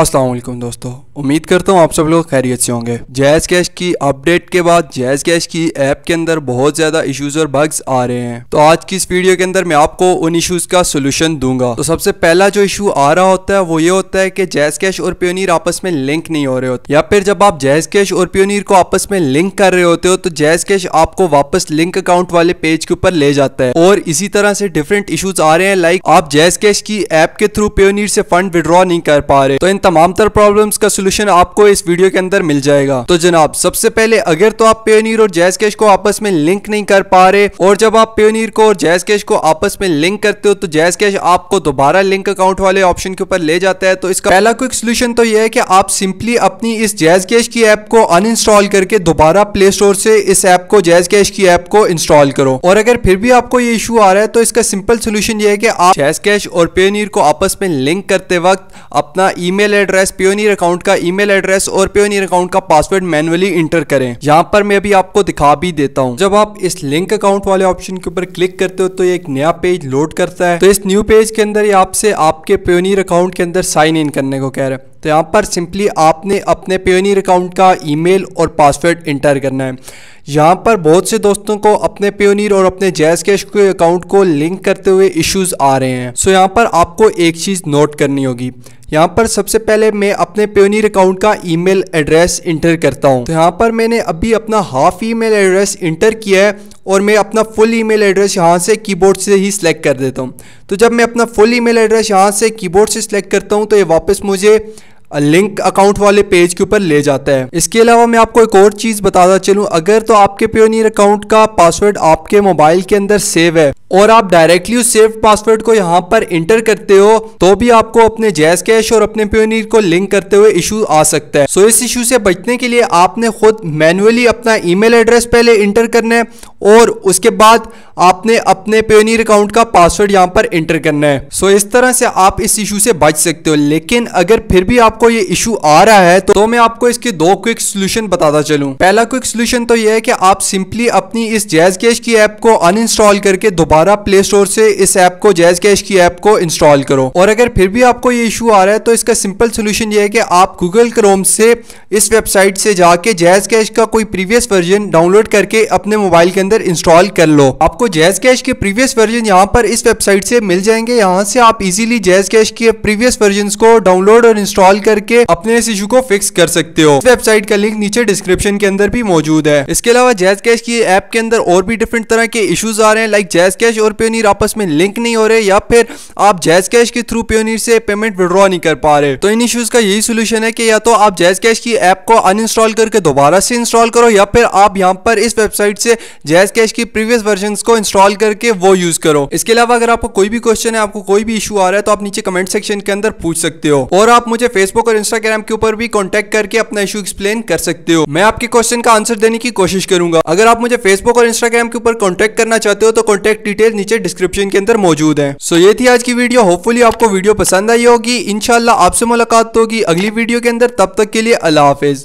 असलम दोस्तों उम्मीद करता हूँ आप सब लोग खैरियत से होंगे जैज़ कैश की अपडेट के बाद जैज़ कैश की ऐप के अंदर बहुत ज़्यादा इश्यूज़ और बग्स आ रहे हैं तो आज की इस वीडियो के अंदर मैं आपको उन इश्यूज़ का सोल्यूशन दूंगा तो सबसे पहला जो इशू आ रहा होता है वो ये होता है कि जैज़ कैश और प्योनीर आपस में लिंक नहीं हो रहे होते या फिर जब आप जैज़ कैश और प्योनीर को आपस में लिंक कर रहे होते हो तो जैज़ कैश आपको वापस लिंक अकाउंट वाले पेज के ऊपर ले जाता है और इसी तरह से डिफरेंट इशूज़ आ रहे हैं लाइक आप जैज़ कैश की ऐप के थ्रू प्योनीर से फंड विड्रॉ नहीं कर पा रहे तो इन तमाम तर प्रॉब्लम्स का सोल्यूशन आपको इस वीडियो के अंदर मिल जाएगा तो जनाब सबसे पहले अगर तो आप पेनीर और जैज कैश को आपस में लिंक नहीं कर पा रहे और जब आप पेनीर को और जैज कैश को आपस में लिंक करते हो तो जैज कैश आपको दोबारा लिंक अकाउंट वाले ऑप्शन के ऊपर ले जाता है तो इसका पहला क्विक सोल्यूशन तो यह है कि आप सिंपली अपनी इस जैज कैश की ऐप को अनइंस्टॉल करके दोबारा प्ले स्टोर से इस ऐप को जैज कैश की ऐप को इंस्टॉल करो और अगर फिर भी आपको ये इशू आ रहा है तो इसका सिंपल सोल्यूशन ये है कि आप जैज कैश और पेनीर को आपस में लिंक करते वक्त अपना email email address Payoneer account का ईमेल एड्रेस और पियोनियर अकाउंट का पासवर्ड मैनुअली इंटर करें यहाँ पर मैं अभी आपको दिखा भी देता हूँ जब आप इस लिंक अकाउंट वाले ऑप्शन के ऊपर क्लिक करते हो तो एक नया पेज लोड करता है तो इस न्यू पेज के अंदर आपसे आपके पियोनियर अकाउंट के अंदर साइन इन करने को कह रहे हैं तो यहाँ पर सिंपली आपने अपने पेनीर अकाउंट का ईमेल और पासवर्ड इंटर करना है यहाँ पर बहुत से दोस्तों को अपने पेनीर और अपने जैस कैश के अकाउंट को लिंक करते हुए इश्यूज आ रहे हैं सो यहाँ पर आपको एक चीज़ नोट करनी होगी यहाँ पर सबसे पहले मैं अपने पेनीर अकाउंट का ईमेल एड्रेस इंटर करता हूँ तो यहाँ पर मैंने अभी अपना हाफ ईमेल एड्रेस इंटर किया है और मैं अपना फुल ईमेल एड्रेस यहाँ से कीबोर्ड से ही सिलेक्ट कर देता हूँ तो जब मैं अपना फुल ईमेल एड्रेस यहाँ से कीबोर्ड से सिलेक्ट करता हूँ तो ये वापस मुझे लिंक अकाउंट वाले पेज के ऊपर ले जाता है इसके अलावा मैं आपको एक और चीज़ बताता चलूँ अगर तो आपके प्योनियर अकाउंट का पासवर्ड आपके मोबाइल के अंदर सेव है और आप डायरेक्टली उस सेव पासवर्ड को यहाँ पर इंटर करते हो तो भी आपको अपने जैस कैश और अपने पेनीर को लिंक करते हुए इशू आ सकता है सो इस इशू से बचने के लिए आपने खुद मैनुअली अपना ईमेल एड्रेस पहले इंटर करना है और उसके बाद आपने अपने पेनीर अकाउंट का पासवर्ड यहाँ पर इंटर करना है सो इस तरह से आप इस इशू से बच सकते हो लेकिन अगर फिर भी आपको ये इशू आ रहा है तो, मैं आपको इसके दो क्विक सोल्यूशन बताता चलूँ पहला क्विक सोल्यूशन तो यह है कि आप सिंपली अपनी इस जैज कैश की ऐप को अनइंस्टॉल करके दोबारा दोबारा प्ले स्टोर से इस ऐप को जैज कैश की ऐप को इंस्टॉल करो और अगर फिर भी आपको ये इशू आ रहा है तो इसका सिंपल सोल्यूशन ये है कि आप गूगल क्रोम से इस वेबसाइट से जाके जैज कैश का कोई प्रीवियस वर्जन डाउनलोड करके अपने मोबाइल के अंदर इंस्टॉल कर लो आपको जैज कैश के प्रीवियस वर्जन यहाँ पर इस वेबसाइट से मिल जाएंगे यहाँ से आप इजिली जैज कैश के प्रीवियस वर्जन को डाउनलोड और इंस्टॉल करके अपने इस इशू को फिक्स कर सकते हो वेबसाइट का लिंक नीचे डिस्क्रिप्शन के अंदर भी मौजूद है इसके अलावा जैज कैश की ऐप के अंदर और भी डिफरेंट तरह के इशूज आ रहे हैं लाइक जैज कैश कैश और पेनीर आपस में लिंक नहीं हो रहे या फिर आप जैज कैश के थ्रू पेनीर से पेमेंट विड्रॉ नहीं कर पा रहे तो इन इश्यूज का यही सोल्यूशन है कि या तो आप जैज कैश की ऐप को अनइंस्टॉल करके दोबारा से इंस्टॉल करो या फिर आप यहाँ पर इस वेबसाइट से जैज कैश की प्रीवियस वर्जन को इंस्टॉल करके वो यूज करो इसके अलावा अगर आपको कोई भी क्वेश्चन है आपको कोई भी इशू आ रहा है तो आप नीचे कमेंट सेक्शन के अंदर पूछ सकते हो और आप मुझे फेसबुक और इंस्टाग्राम के ऊपर भी कॉन्टेक्ट करके अपना इशू एक्सप्लेन कर सकते हो मैं आपके क्वेश्चन का आंसर देने की कोशिश करूंगा अगर आप मुझे फेसबुक और इंस्टाग्राम के ऊपर कॉन्टेक्ट करना चाहते हो तो कॉन्टेक्ट डिटेल डिटेल नीचे डिस्क्रिप्शन के अंदर मौजूद है सो so, ये थी आज की वीडियो होपफुली आपको वीडियो पसंद आई होगी इनशाला आपसे मुलाकात होगी अगली वीडियो के अंदर तब तक के लिए अल्लाह हाफिज़